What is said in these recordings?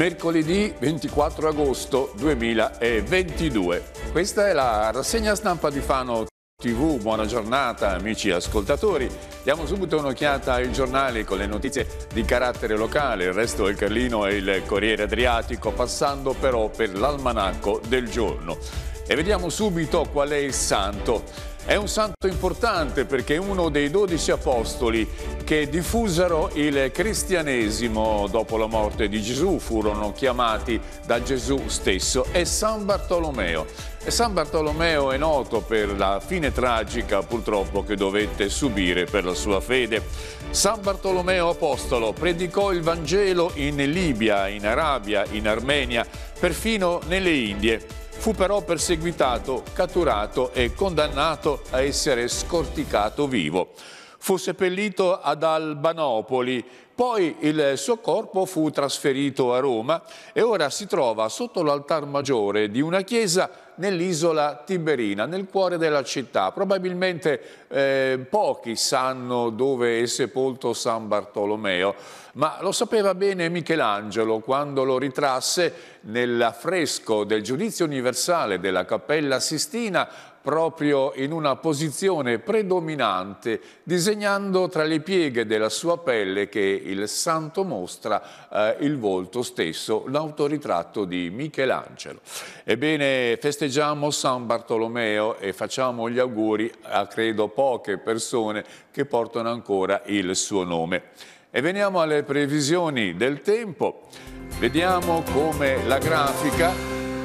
mercoledì 24 agosto 2022. Questa è la rassegna stampa di Fano TV, buona giornata amici ascoltatori. Diamo subito un'occhiata ai giornali con le notizie di carattere locale, il resto del Carlino e il Corriere Adriatico, passando però per l'almanacco del giorno. E vediamo subito qual è il santo. È un santo importante perché è uno dei dodici apostoli che diffusero il cristianesimo dopo la morte di Gesù, furono chiamati da Gesù stesso, è San Bartolomeo. E San Bartolomeo è noto per la fine tragica purtroppo che dovette subire per la sua fede. San Bartolomeo Apostolo predicò il Vangelo in Libia, in Arabia, in Armenia, perfino nelle Indie Fu però perseguitato, catturato e condannato a essere scorticato vivo. Fu seppellito ad Albanopoli, poi il suo corpo fu trasferito a Roma e ora si trova sotto l'altar maggiore di una chiesa nell'isola Tiberina, nel cuore della città. Probabilmente eh, pochi sanno dove è sepolto San Bartolomeo, ma lo sapeva bene Michelangelo quando lo ritrasse nell'affresco del giudizio universale della Cappella Sistina proprio in una posizione predominante, disegnando tra le pieghe della sua pelle che il santo mostra eh, il volto stesso, l'autoritratto di Michelangelo. Ebbene, festeggiamo San Bartolomeo e facciamo gli auguri a credo poche persone che portano ancora il suo nome. E veniamo alle previsioni del tempo. Vediamo come la grafica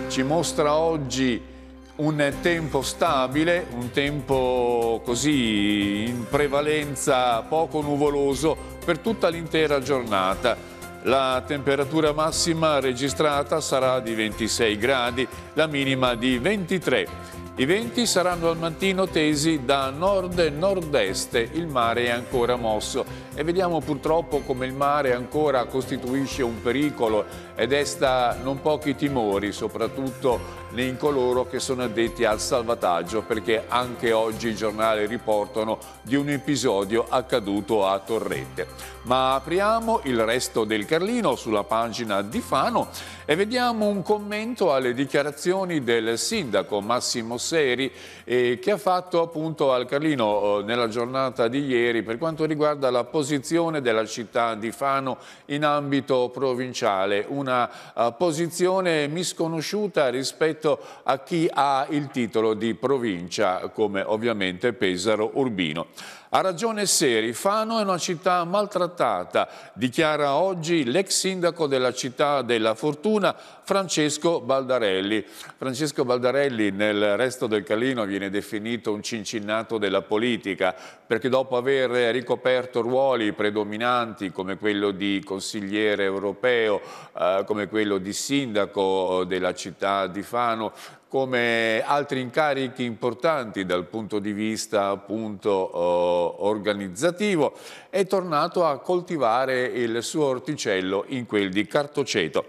ci mostra oggi un tempo stabile, un tempo così in prevalenza poco nuvoloso per tutta l'intera giornata. La temperatura massima registrata sarà di 26 gradi, la minima di 23. I venti saranno al mattino tesi da nord e nord-est, il mare è ancora mosso e vediamo purtroppo come il mare ancora costituisce un pericolo ed esta non pochi timori, soprattutto né in coloro che sono addetti al salvataggio perché anche oggi i giornali riportano di un episodio accaduto a Torrette. Ma apriamo il resto del Carlino sulla pagina di Fano e vediamo un commento alle dichiarazioni del sindaco Massimo Seri eh, che ha fatto appunto al Carlino eh, nella giornata di ieri per quanto riguarda la posizione della città di Fano in ambito provinciale, una eh, posizione misconosciuta rispetto rispetto a chi ha il titolo di provincia, come ovviamente Pesaro Urbino. Ha ragione Seri, Fano è una città maltrattata, dichiara oggi l'ex sindaco della città della Fortuna, Francesco Baldarelli. Francesco Baldarelli nel resto del Calino viene definito un cincinnato della politica, perché dopo aver ricoperto ruoli predominanti come quello di consigliere europeo, eh, come quello di sindaco della città di Fano, come altri incarichi importanti dal punto di vista appunto eh, organizzativo, è tornato a coltivare il suo orticello in quel di Cartoceto.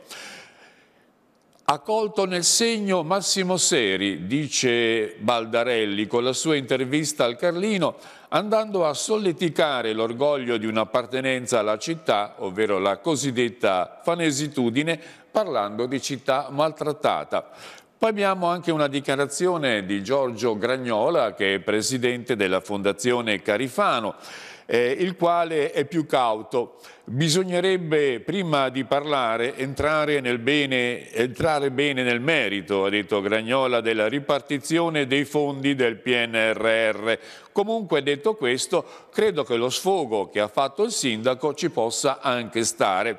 Accolto nel segno Massimo Seri, dice Baldarelli con la sua intervista al Carlino, andando a solleticare l'orgoglio di un'appartenenza alla città, ovvero la cosiddetta fanesitudine, parlando di città maltrattata. Poi abbiamo anche una dichiarazione di Giorgio Gragnola, che è presidente della Fondazione Carifano, eh, il quale è più cauto. Bisognerebbe, prima di parlare, entrare, bene, entrare bene nel merito, ha detto Gragnola, della ripartizione dei fondi del PNRR, Comunque detto questo, credo che lo sfogo che ha fatto il sindaco ci possa anche stare.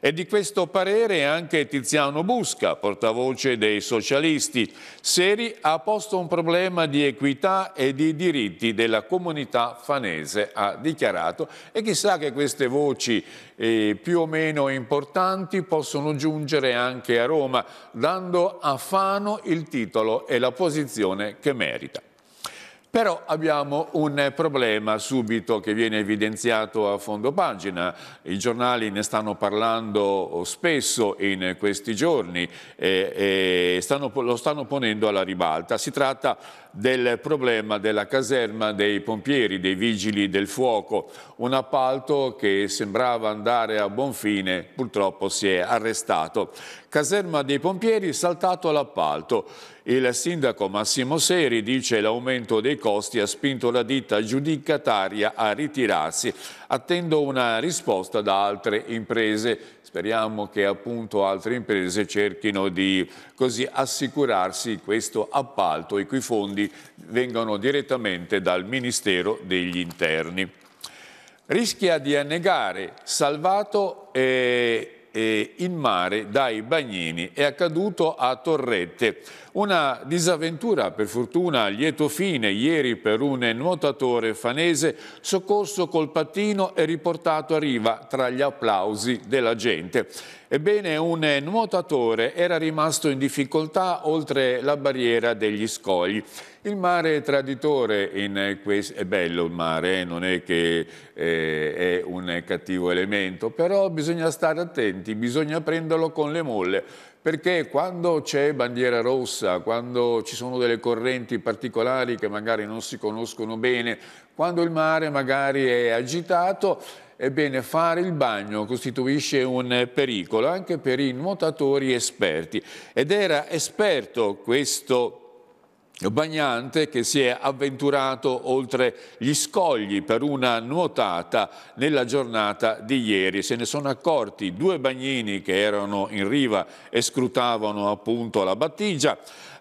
E di questo parere anche Tiziano Busca, portavoce dei socialisti. Seri ha posto un problema di equità e di diritti della comunità fanese, ha dichiarato. E chissà che queste voci eh, più o meno importanti possono giungere anche a Roma, dando a Fano il titolo e la posizione che merita. Però abbiamo un problema subito che viene evidenziato a fondo pagina. I giornali ne stanno parlando spesso in questi giorni e, eh, e eh, stanno, lo stanno ponendo alla ribalta. Si tratta del problema della caserma dei pompieri, dei vigili del fuoco. Un appalto che sembrava andare a buon fine, purtroppo si è arrestato. Caserma dei pompieri saltato l'appalto. Il sindaco Massimo Seri dice che l'aumento dei costi ha spinto la ditta giudicataria a ritirarsi. Attendo una risposta da altre imprese. Speriamo che appunto altre imprese cerchino di così assicurarsi questo appalto i cui fondi missili vengono direttamente dal Ministero degli Interni. Rischia di annegare, salvato eh, in mare dai bagnini. È accaduto a Torrette. Una disavventura, per fortuna, a lieto fine ieri per un nuotatore fanese, soccorso col pattino e riportato a riva tra gli applausi della gente. Ebbene, un nuotatore era rimasto in difficoltà oltre la barriera degli scogli. Il mare è traditore, è bello il mare, eh, non è che eh, è un cattivo elemento, però bisogna stare attenti, bisogna prenderlo con le molle perché quando c'è bandiera rossa, quando ci sono delle correnti particolari che magari non si conoscono bene, quando il mare magari è agitato, ebbene fare il bagno costituisce un pericolo anche per i nuotatori esperti. Ed era esperto questo Bagnante che si è avventurato oltre gli scogli per una nuotata nella giornata di ieri. Se ne sono accorti due bagnini che erano in riva e scrutavano appunto la battigia.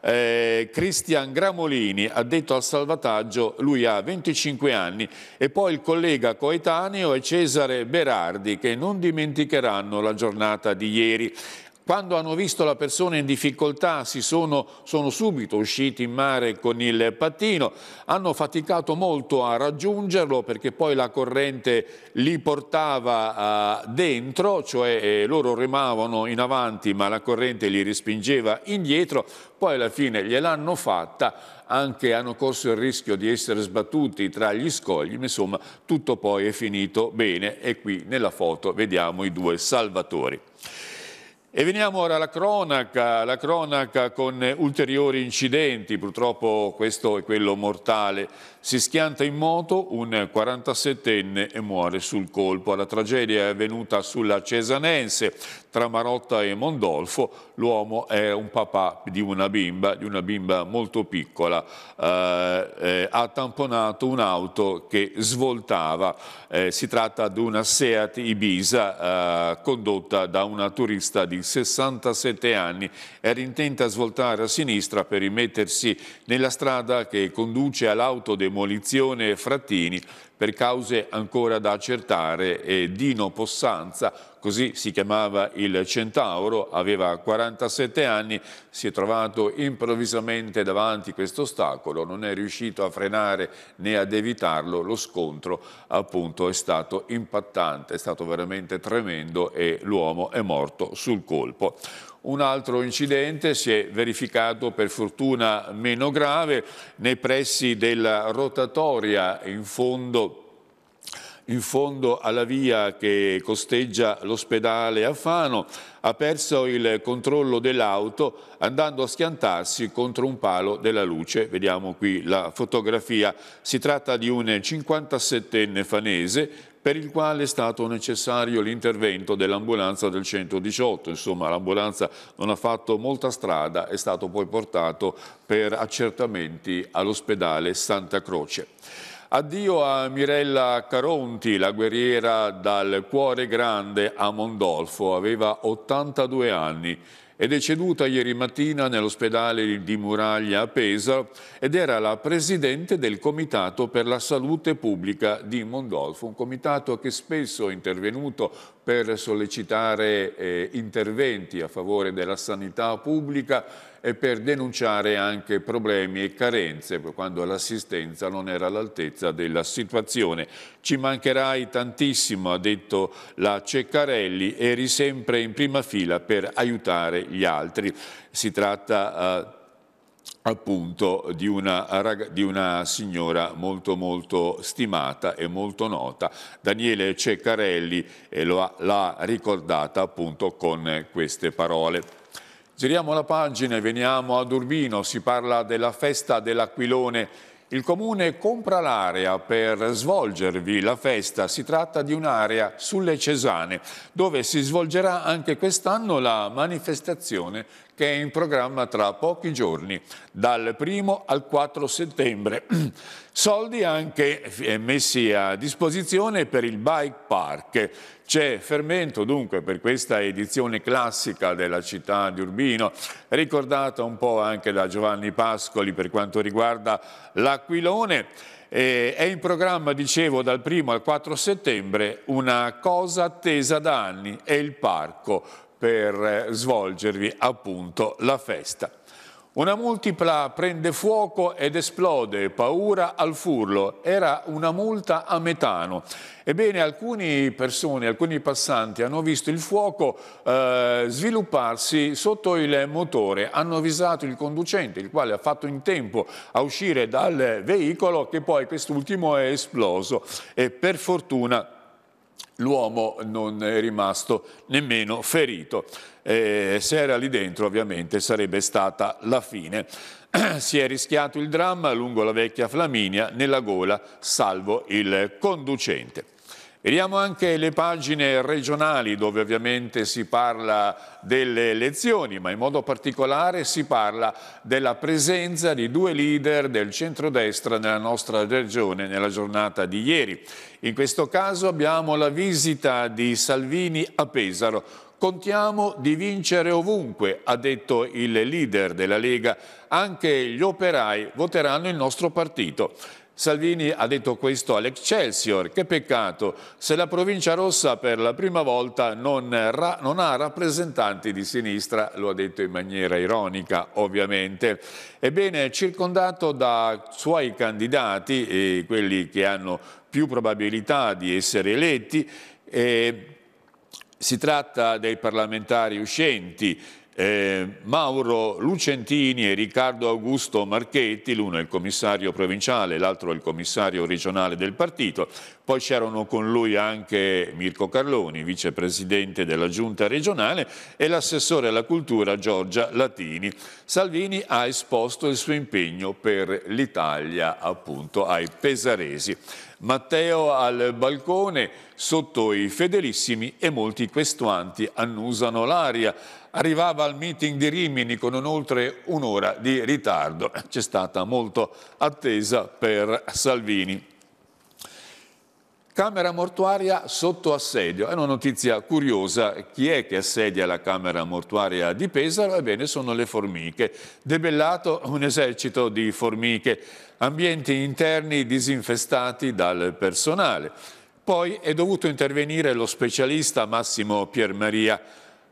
Eh, Cristian Gramolini, addetto al salvataggio, lui ha 25 anni e poi il collega coetaneo è Cesare Berardi che non dimenticheranno la giornata di ieri. Quando hanno visto la persona in difficoltà si sono, sono, subito usciti in mare con il pattino, hanno faticato molto a raggiungerlo perché poi la corrente li portava uh, dentro, cioè eh, loro remavano in avanti ma la corrente li respingeva indietro, poi alla fine gliel'hanno fatta, anche hanno corso il rischio di essere sbattuti tra gli scogli, ma insomma tutto poi è finito bene e qui nella foto vediamo i due salvatori. E veniamo ora alla cronaca, la cronaca con ulteriori incidenti, purtroppo questo è quello mortale si schianta in moto un 47enne e muore sul colpo. La tragedia è avvenuta sulla Cesanense, tra Marotta e Mondolfo. L'uomo è un papà di una bimba, di una bimba molto piccola. Eh, eh, ha tamponato un'auto che svoltava. Eh, si tratta di una Seat Ibiza eh, condotta da una turista di 67 anni. Era intenta a svoltare a sinistra per rimettersi nella strada che conduce all'auto dei Demolizione Frattini per cause ancora da accertare e Dino Possanza, così si chiamava il Centauro, aveva 47 anni, si è trovato improvvisamente davanti a questo ostacolo, non è riuscito a frenare né ad evitarlo, lo scontro appunto è stato impattante, è stato veramente tremendo e l'uomo è morto sul colpo. Un altro incidente si è verificato per fortuna meno grave nei pressi della rotatoria in fondo in fondo alla via che costeggia l'ospedale a Fano, ha perso il controllo dell'auto andando a schiantarsi contro un palo della luce. Vediamo qui la fotografia. Si tratta di un 57enne fanese per il quale è stato necessario l'intervento dell'ambulanza del 118. Insomma, l'ambulanza non ha fatto molta strada, è stato poi portato per accertamenti all'ospedale Santa Croce. Addio a Mirella Caronti, la guerriera dal cuore grande a Mondolfo, aveva 82 anni è deceduta ieri mattina nell'ospedale di Muraglia a Pesaro ed era la presidente del Comitato per la Salute Pubblica di Mondolfo, un comitato che spesso è intervenuto per sollecitare eh, interventi a favore della sanità pubblica e per denunciare anche problemi e carenze quando l'assistenza non era all'altezza della situazione. Ci mancherai tantissimo, ha detto la Ceccarelli, eri sempre in prima fila per aiutare gli altri. Si tratta eh, appunto di una, di una, signora molto molto stimata e molto nota. Daniele Ceccarelli l'ha ricordata appunto con queste parole. Giriamo la pagina e veniamo ad Urbino, si parla della festa dell'Aquilone. Il comune compra l'area per svolgervi la festa, si tratta di un'area sulle Cesane dove si svolgerà anche quest'anno la manifestazione che è in programma tra pochi giorni, dal 1 al 4 settembre. Soldi anche eh, messi a disposizione per il bike park. C'è fermento dunque per questa edizione classica della città di Urbino, ricordata un po' anche da Giovanni Pascoli per quanto riguarda l'Aquilone. è in programma, dicevo, dal 1 al 4 settembre una cosa attesa da anni, è il parco per eh, svolgervi appunto la festa. Una multipla prende fuoco ed esplode, paura al furlo, era una multa a metano. Ebbene, alcune persone, alcuni passanti hanno visto il fuoco eh, svilupparsi sotto il motore, hanno avvisato il conducente, il quale ha fatto in tempo a uscire dal veicolo che poi quest'ultimo è esploso e per fortuna l'uomo non è rimasto nemmeno ferito. Eh, se era lì dentro ovviamente sarebbe stata la fine. si è rischiato il dramma lungo la vecchia Flaminia nella gola, salvo il conducente. Vediamo anche le pagine regionali dove ovviamente si parla delle elezioni, ma in modo particolare si parla della presenza di due leader del centrodestra nella nostra regione nella giornata di ieri. In questo caso abbiamo la visita di Salvini a Pesaro. Contiamo di vincere ovunque, ha detto il leader della Lega, anche gli operai voteranno il nostro partito. Salvini ha detto questo all'Excelsior, che peccato se la provincia rossa per la prima volta non, non, ha rappresentanti di sinistra, lo ha detto in maniera ironica ovviamente. Ebbene, circondato da suoi candidati, eh, quelli che hanno più probabilità di essere eletti, eh, si tratta dei parlamentari uscenti, eh, Mauro Lucentini e Riccardo Augusto Marchetti, l'uno è il commissario provinciale, l'altro è il commissario regionale del partito, poi c'erano con lui anche Mirko Carloni, vicepresidente della giunta regionale e l'assessore alla cultura Giorgia Latini. Salvini ha esposto il suo impegno per l'Italia appunto ai pesaresi. Matteo al balcone sotto i fedelissimi e molti questuanti annusano l'aria arrivava al meeting di Rimini con un oltre un'ora di ritardo. C'è stata molto attesa per Salvini. Camera mortuaria sotto assedio. È una notizia curiosa. Chi è che assedia la Camera mortuaria di Pesaro? Ebbene, sono le formiche. Debellato un esercito di formiche. Ambienti interni disinfestati dal personale. Poi è dovuto intervenire lo specialista Massimo Piermaria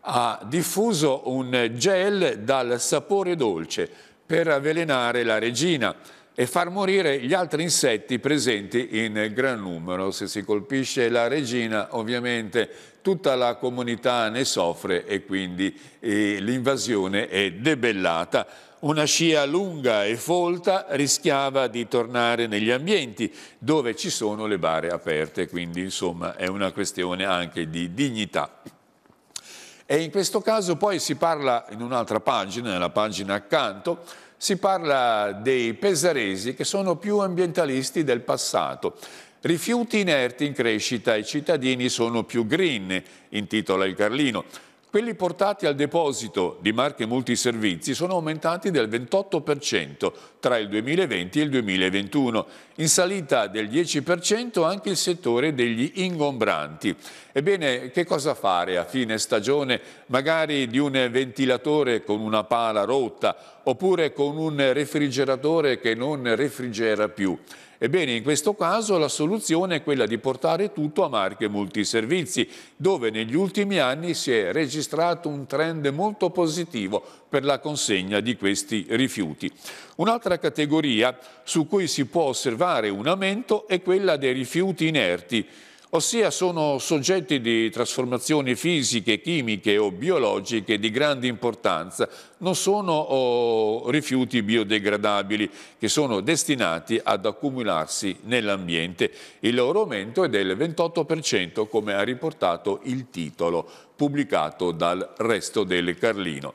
ha diffuso un gel dal sapore dolce per avvelenare la regina e far morire gli altri insetti presenti in gran numero. Se si colpisce la regina, ovviamente tutta la comunità ne soffre e quindi eh, l'invasione è debellata. Una scia lunga e folta rischiava di tornare negli ambienti dove ci sono le bare aperte, quindi insomma è una questione anche di dignità. E in questo caso poi si parla, in un'altra pagina, nella pagina accanto, si parla dei pesaresi che sono più ambientalisti del passato. Rifiuti inerti in crescita, i cittadini sono più green, intitola il Carlino. Quelli portati al deposito di marche multiservizi sono aumentati del 28%, tra il 2020 e il 2021. In salita del 10% anche il settore degli ingombranti. Ebbene, che cosa fare a fine stagione? Magari di un ventilatore con una pala rotta oppure con un refrigeratore che non refrigera più. Ebbene, in questo caso la soluzione è quella di portare tutto a marche multiservizi, dove negli ultimi anni si è registrato un trend molto positivo per la consegna di questi rifiuti. Un'altra Un'altra categoria su cui si può osservare un aumento è quella dei rifiuti inerti, ossia sono soggetti di trasformazioni fisiche, chimiche o biologiche di grande importanza, non sono oh, rifiuti biodegradabili che sono destinati ad accumularsi nell'ambiente. Il loro aumento è del 28% come ha riportato il titolo pubblicato dal Resto del Carlino.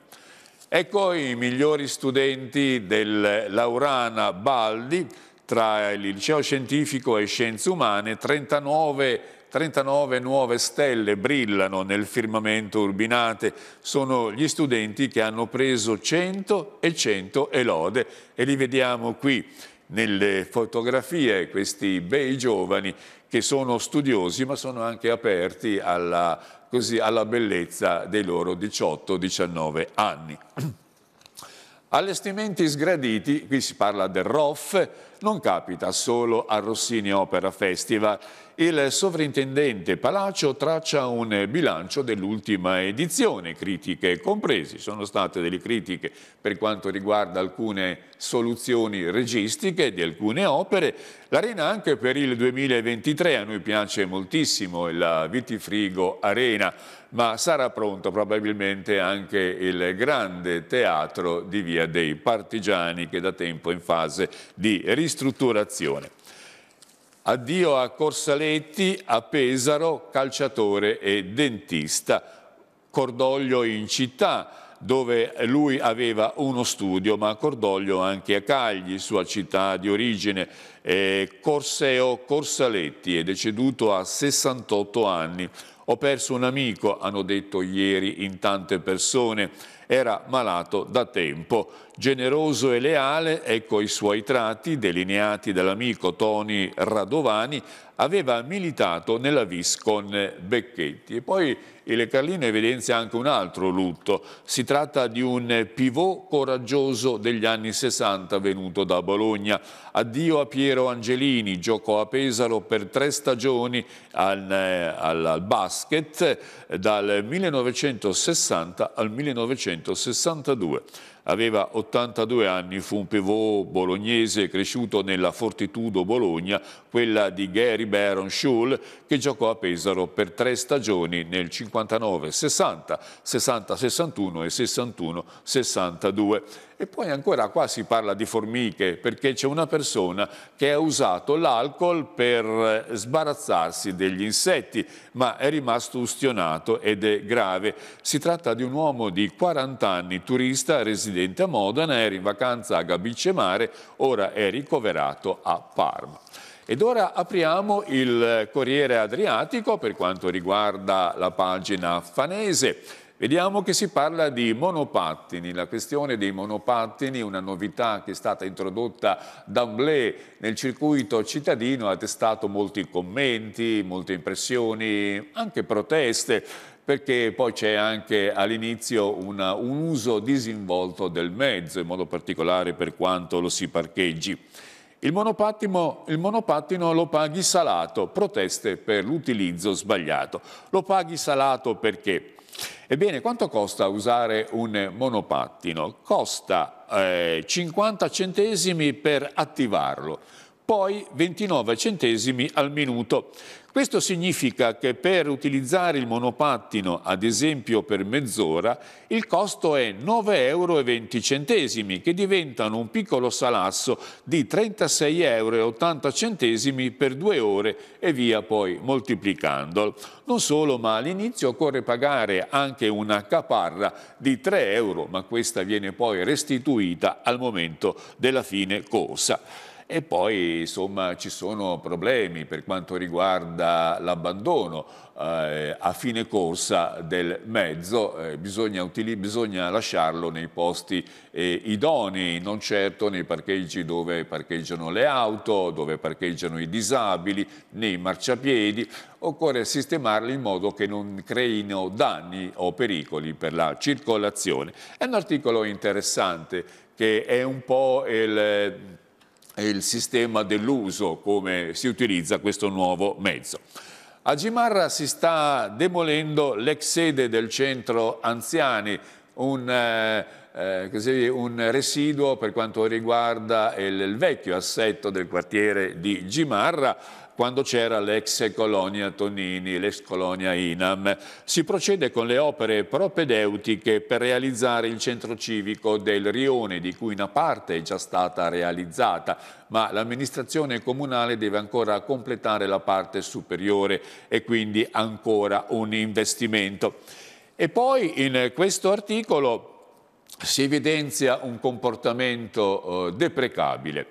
Ecco i migliori studenti del Laurana Baldi tra il liceo scientifico e scienze umane, 39 39 nuove stelle brillano nel firmamento urbinate. Sono gli studenti che hanno preso 100 e 100 elode e li vediamo qui nelle fotografie, questi bei giovani che sono studiosi ma sono anche aperti alla così alla bellezza dei loro 18-19 anni. Allestimenti sgraditi, qui si parla del ROF, non capita solo al Rossini Opera Festival. Il sovrintendente Palacio traccia un bilancio dell'ultima edizione, critiche compresi. Sono state delle critiche per quanto riguarda alcune soluzioni registiche di alcune opere. L'Arena anche per il 2023, a noi piace moltissimo la Vitifrigo Arena, ma sarà pronto probabilmente anche il grande teatro di Via dei Partigiani che da tempo è in fase di risorgimento ristrutturazione. Addio a Corsaletti, a Pesaro, calciatore e dentista. Cordoglio in città, dove lui aveva uno studio, ma Cordoglio anche a Cagli, sua città di origine. Eh, Corseo Corsaletti è deceduto a 68 anni. Ho perso un amico, hanno detto ieri in tante persone era malato da tempo. Generoso e leale, ecco i suoi tratti, delineati dall'amico Tony Radovani, aveva militato nella VIS con Becchetti. E poi il Carlino evidenzia anche un altro lutto. Si tratta di un pivot coraggioso degli anni 60 venuto da Bologna. Addio a Piero Angelini, giocò a Pesaro per tre stagioni al, eh, al basket dal 1960 al 1960. 1962. Aveva 82 anni, fu un pivot bolognese cresciuto nella Fortitudo Bologna, quella di Gary Baron Schull, che giocò a Pesaro per tre stagioni nel 59-60, 60-61 e 61-62. E poi ancora qua si parla di formiche perché c'è una persona che ha usato l'alcol per eh, sbarazzarsi degli insetti, ma è rimasto ustionato ed è grave. Si tratta di un uomo di 40 anni, turista, residente a Modena, era in vacanza a Gabicemare, ora è ricoverato a Parma. Ed ora apriamo il eh, Corriere Adriatico per quanto riguarda la pagina fanese. Vediamo che si parla di monopattini, la questione dei monopattini, una novità che è stata introdotta da Blé nel circuito cittadino, ha testato molti commenti, molte impressioni, anche proteste, perché poi c'è anche all'inizio un uso disinvolto del mezzo, in modo particolare per quanto lo si parcheggi. Il il monopattino, lo paghi salato, proteste per l'utilizzo sbagliato. Lo paghi salato perché? Ebbene, quanto costa usare un monopattino? Costa eh, 50 centesimi per attivarlo, poi 29 centesimi al minuto. Questo significa che per utilizzare il monopattino, ad esempio per mezz'ora, il costo è 9,20 euro, che diventano un piccolo salasso di 36,80 euro per due ore e via poi moltiplicandolo. Non solo, ma all'inizio occorre pagare anche una caparra di 3 euro, ma questa viene poi restituita al momento della fine corsa. E poi insomma ci sono problemi per quanto riguarda l'abbandono eh, a fine corsa del mezzo, eh, bisogna, bisogna, lasciarlo nei posti eh, idonei, non certo nei parcheggi dove parcheggiano le auto, dove parcheggiano i disabili, nei marciapiedi, occorre sistemarli in modo che non creino danni o pericoli per la circolazione. È un articolo interessante che è un po' il il sistema dell'uso, come si utilizza questo nuovo mezzo. A Gimarra si sta demolendo l'ex sede del centro anziani, un, eh, eh così, un, residuo per quanto riguarda il, il vecchio assetto del quartiere di Gimarra, quando c'era l'ex colonia Tonini, l'ex colonia Inam. Si procede con le opere propedeutiche per realizzare il centro civico del Rione, di cui una parte è già stata realizzata, ma l'amministrazione comunale deve ancora completare la parte superiore e quindi ancora un investimento. E poi in questo articolo si evidenzia un comportamento eh, deprecabile.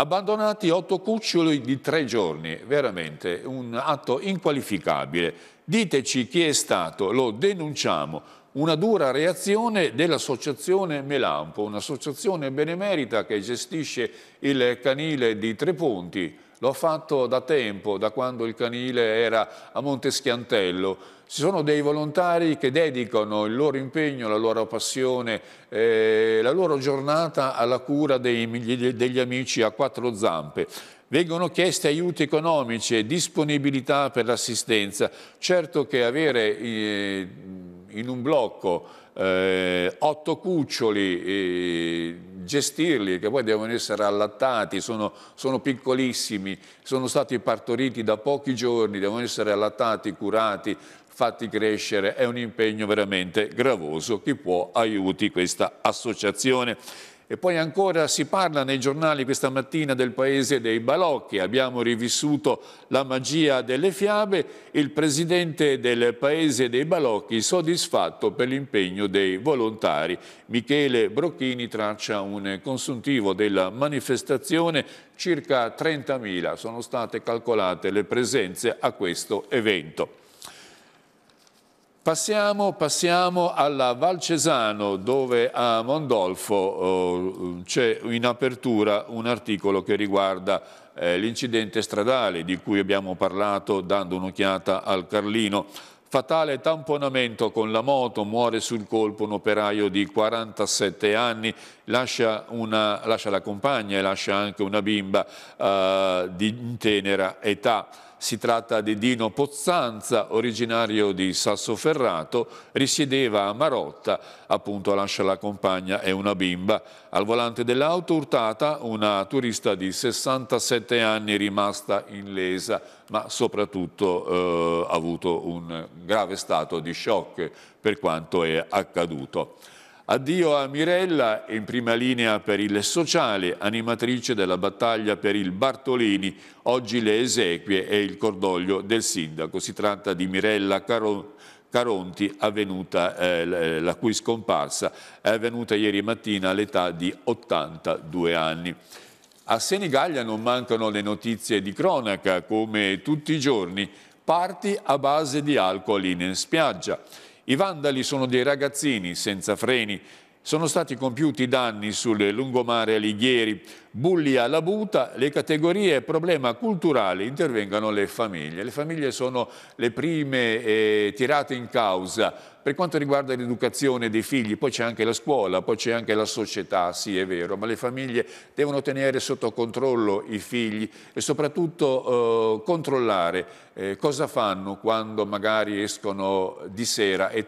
Abbandonati otto cuccioli di tre giorni, veramente un atto inqualificabile. Diteci chi è stato, lo denunciamo. Una dura reazione dell'associazione Melampo, un'associazione benemerita che gestisce il canile di Tre Ponti. Lo ha fatto da tempo, da quando il canile era a Monteschiantello ci sono dei volontari che dedicano il loro impegno, la loro passione, eh, la loro giornata alla cura dei, degli amici a quattro zampe. Vengono chiesti aiuti economici e disponibilità per l'assistenza. Certo che avere eh, in un blocco eh, otto cuccioli, eh, gestirli, che poi devono essere allattati, sono, sono, piccolissimi, sono stati partoriti da pochi giorni, devono essere allattati, curati, fatti crescere. È un impegno veramente gravoso. Chi può aiuti questa associazione. E poi ancora si parla nei giornali questa mattina del paese dei balocchi, abbiamo rivissuto la magia delle fiabe, il presidente del paese dei balocchi soddisfatto per l'impegno dei volontari. Michele Brocchini traccia un consuntivo della manifestazione, circa 30.000 sono state calcolate le presenze a questo evento. Passiamo, passiamo, alla Valcesano dove a Mondolfo eh, c'è in apertura un articolo che riguarda eh, l'incidente stradale di cui abbiamo parlato dando un'occhiata al Carlino. Fatale tamponamento con la moto, muore sul colpo un operaio di 47 anni, lascia, una, lascia la compagna e lascia anche una bimba eh, di tenera età. Si tratta di Dino Pozzanza, originario di Sassoferrato, risiedeva a Marotta, appunto lascia la compagna e una bimba. Al volante dell'auto urtata una turista di 67 anni rimasta illesa, ma soprattutto eh, ha avuto un grave stato di shock per quanto è accaduto. Addio a Mirella, in prima linea per il sociale, animatrice della battaglia per il Bartolini, oggi le esequie e il cordoglio del sindaco. Si tratta di Mirella Caron Caronti, avvenuta, eh, la cui scomparsa è avvenuta ieri mattina all'età di 82 anni. A Senigallia non mancano le notizie di cronaca, come tutti i giorni, parti a base di alcol in spiaggia. I vandali sono dei ragazzini senza freni sono stati compiuti danni sul lungomare Alighieri, bulli alla buta, le categorie problema culturale intervengano le famiglie. Le famiglie sono le prime eh, tirate in causa per quanto riguarda l'educazione dei figli, poi c'è anche la scuola, poi c'è anche la società, sì è vero, ma le famiglie devono tenere sotto controllo i figli e soprattutto eh, controllare eh, cosa fanno quando magari escono di sera e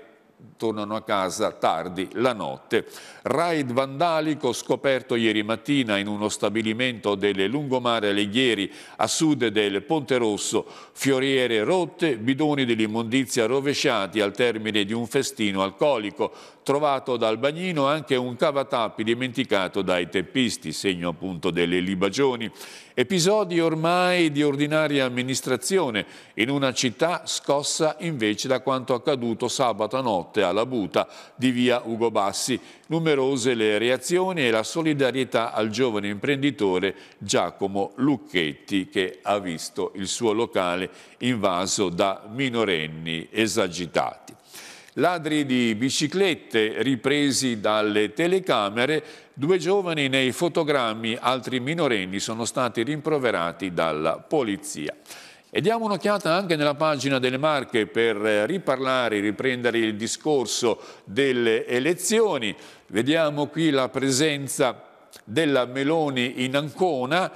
tornano a casa tardi la notte. Raid vandalico scoperto ieri mattina in uno stabilimento delle lungomare Alighieri a sud del Ponte Rosso, fioriere rotte, bidoni dell'immondizia rovesciati al termine di un festino alcolico, trovato dal bagnino anche un cavatappi dimenticato dai teppisti, segno appunto delle libagioni. Episodi ormai di ordinaria amministrazione in una città scossa invece da quanto accaduto sabato notte alla Buta di via Ugo Bassi. Numerose le reazioni e la solidarietà al giovane imprenditore Giacomo Lucchetti che ha visto il suo locale invaso da minorenni esagitati. Ladri di biciclette ripresi dalle telecamere Due giovani nei fotogrammi, altri minorenni, sono stati rimproverati dalla polizia. E diamo un'occhiata anche nella pagina delle Marche per eh, riparlare, riprendere il discorso delle elezioni. Vediamo qui la presenza della Meloni in Ancona. Eh,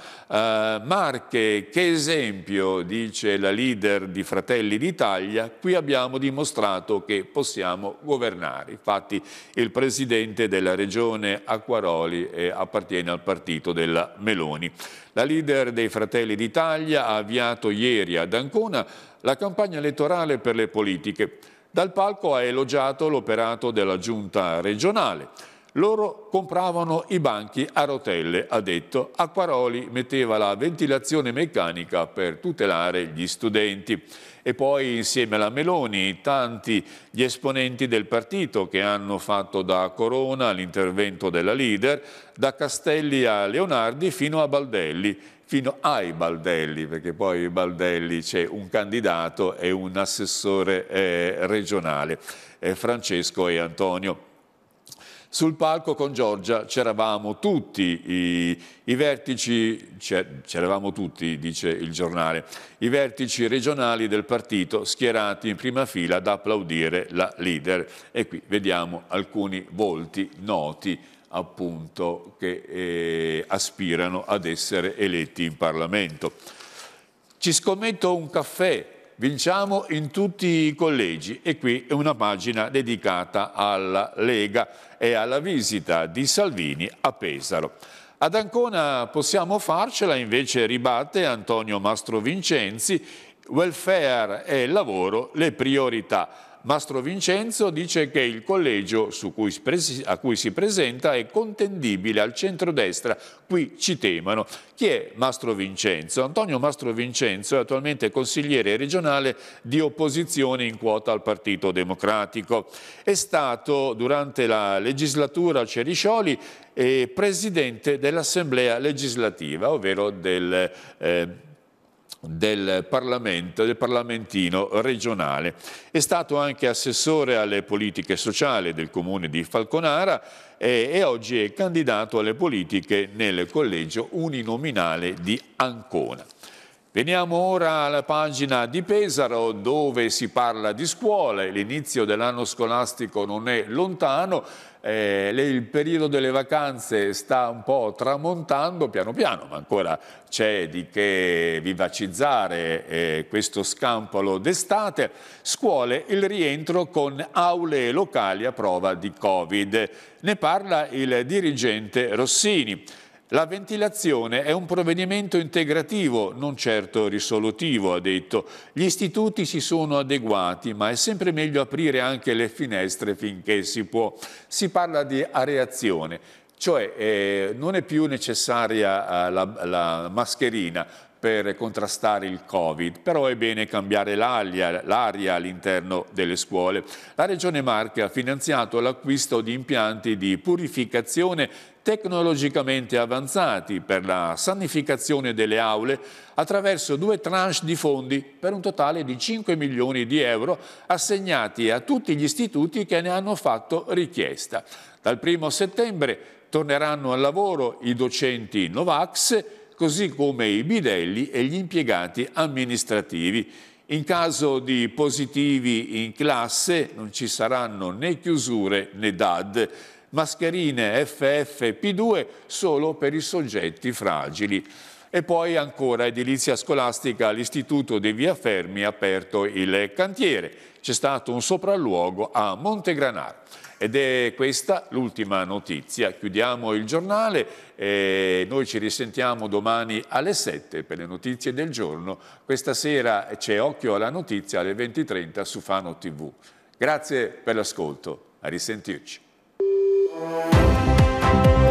Marche, che esempio, dice la leader di Fratelli d'Italia, qui abbiamo dimostrato che possiamo governare. Infatti il presidente della regione Acquaroli eh, appartiene al partito della Meloni. La leader dei Fratelli d'Italia ha avviato ieri ad Ancona la campagna elettorale per le politiche. Dal palco ha elogiato l'operato della giunta regionale. Loro compravano i banchi a rotelle, ha detto. Acquaroli metteva la ventilazione meccanica per tutelare gli studenti. E poi insieme alla Meloni, tanti gli esponenti del partito che hanno fatto da Corona l'intervento della leader, da Castelli a Leonardi fino a Baldelli, fino ai Baldelli, perché poi Baldelli c'è un candidato e un assessore eh, regionale, eh, Francesco e Antonio. Sul palco con Giorgia c'eravamo tutti, i, i vertici, c'eravamo tutti, dice il giornale, i vertici regionali del partito schierati in prima fila ad applaudire la leader. E qui vediamo alcuni volti noti appunto che eh, aspirano ad essere eletti in Parlamento. Ci scommetto un caffè vinciamo in tutti i collegi e qui è una pagina dedicata alla Lega e alla visita di Salvini a Pesaro. Ad Ancona possiamo farcela, invece ribatte Antonio Mastrovincenzi, welfare e lavoro le priorità. Mastro Vincenzo dice che il collegio cui, a cui si presenta è contendibile al centro-destra, qui ci temono. Chi è Mastro Vincenzo? Antonio Mastro Vincenzo è attualmente consigliere regionale di opposizione in quota al Partito Democratico. È stato durante la legislatura Ceriscioli eh, presidente dell'Assemblea legislativa, ovvero del eh, del Parlamento, del Parlamentino regionale. È stato anche assessore alle politiche sociali del comune di Falconara e, eh, e oggi è candidato alle politiche nel collegio uninominale di Ancona. Veniamo ora alla pagina di Pesaro dove si parla di scuole, l'inizio dell'anno scolastico non è lontano eh, il periodo delle vacanze sta un po' tramontando piano piano, ma ancora c'è di che vivacizzare eh, questo scampolo d'estate. Scuole, il rientro con aule locali a prova di Covid. Ne parla il dirigente Rossini. La ventilazione è un provvedimento integrativo, non certo risolutivo, ha detto. Gli istituti si sono adeguati, ma è sempre meglio aprire anche le finestre finché si può. Si parla di areazione, cioè eh, non è più necessaria eh, la, la mascherina, per contrastare il Covid, però è bene cambiare l'aria all'interno delle scuole. La Regione Marche ha finanziato l'acquisto di impianti di purificazione tecnologicamente avanzati per la sanificazione delle aule attraverso due tranche di fondi per un totale di 5 milioni di euro assegnati a tutti gli istituti che ne hanno fatto richiesta. Dal 1 settembre torneranno al lavoro i docenti Novax, così come i bidelli e gli impiegati amministrativi. In caso di positivi in classe non ci saranno né chiusure né DAD mascherine FFP2 solo per i soggetti fragili. E poi ancora edilizia scolastica all'Istituto di Via Fermi ha aperto il cantiere. C'è stato un sopralluogo a Montegranaro. Ed è questa l'ultima notizia. Chiudiamo il giornale e noi ci risentiamo domani alle 7 per le notizie del giorno. Questa sera c'è Occhio alla notizia alle 20.30 su Fano TV. Grazie per l'ascolto. A risentirci. Thank you.